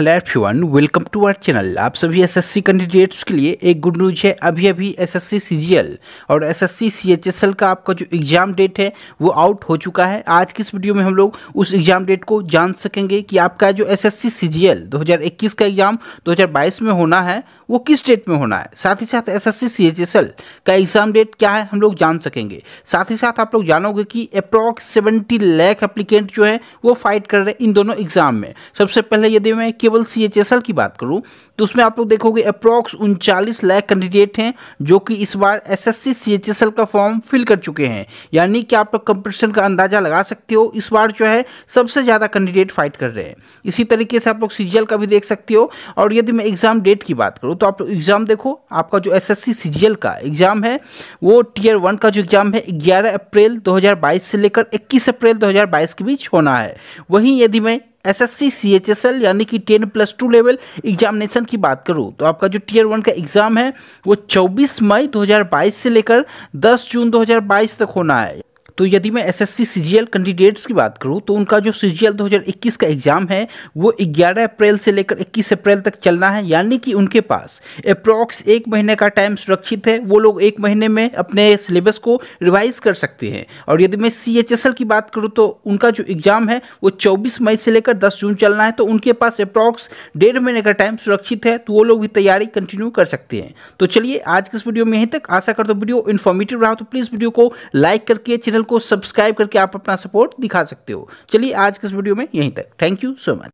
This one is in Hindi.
hello everyone welcome to our channel आप सभी एसएससी कैंडिडेट्स के लिए एक गुड न्यूज़ है अभी अभी एसएससी सीजीएल और एसएससी सीएचएसएल का आपका जो एग्ज़ाम डेट है वो आउट हो चुका है आज की इस वीडियो में हम लोग उस एग्ज़ाम डेट को जान सकेंगे कि आपका जो एसएससी सीजीएल 2021 का एग्ज़ाम दो में होना है वो किस डेट में होना है साथ ही साथ एस एस का एग्ज़ाम डेट क्या है हम लोग जान सकेंगे साथ ही साथ आप लोग जानोगे कि अप्रॉक्स सेवेंटी लैख एप्लीकेंट जो है वो फाइट कर रहे हैं इन दोनों एग्ज़ाम में सबसे पहले यदि मैं केवल सी की बात करूं तो उसमें आप लोग देखोगे अप्रॉक्स उनचालीस लाख कैंडिडेट हैं जो कि इस बार एस एस का फॉर्म फिल कर चुके हैं यानी कि आप लोग कंपटीशन का अंदाज़ा लगा सकते हो इस बार जो है सबसे ज़्यादा कैंडिडेट फाइट कर रहे हैं इसी तरीके से आप लोग सी का भी देख सकते हो और यदि मैं एग्ज़ाम डेट की बात करूँ तो आप लोग एग्ज़ाम देखो आपका जो एस एस का एग्ज़ाम है वो टीयर वन का जो एग्ज़ाम है ग्यारह अप्रैल 2022 से लेकर इक्कीस अप्रैल 2022 के बीच होना है वहीं यदि मैं एसएससी सीएचएसएल यानी कि ten plus two level examination की बात करूँ तो आपका जो टीयर वन का एग्ज़ाम है वो 24 मई 2022 से लेकर 10 जून 2022 तक होना है तो यदि मैं एसएससी सीजीएल कैंडिडेट्स की बात करूँ तो उनका जो सीजीएल 2021 का एग्ज़ाम है वो 11 अप्रैल से लेकर 21 अप्रैल तक चलना है यानी कि उनके पास अप्रॉक्स एक महीने का टाइम सुरक्षित है वो लोग एक महीने में अपने सिलेबस को रिवाइज कर सकते हैं और यदि मैं सी की बात करूँ तो उनका जो एग्ज़ाम है वो चौबीस मई से लेकर दस जून चलना है तो उनके पास अप्रॉक्स डेढ़ महीने का टाइम सुरक्षित है तो वो लोग भी तैयारी कंटिन्यू कर सकते हैं तो चलिए आज के इस वीडियो में यहीं तक आशा करता हूँ वीडियो इन्फॉर्मेटिव रहा तो प्लीज़ वीडियो को लाइक करके चैनल को सब्सक्राइब करके आप अपना सपोर्ट दिखा सकते हो चलिए आज के इस वीडियो में यहीं तक थैंक यू सो मच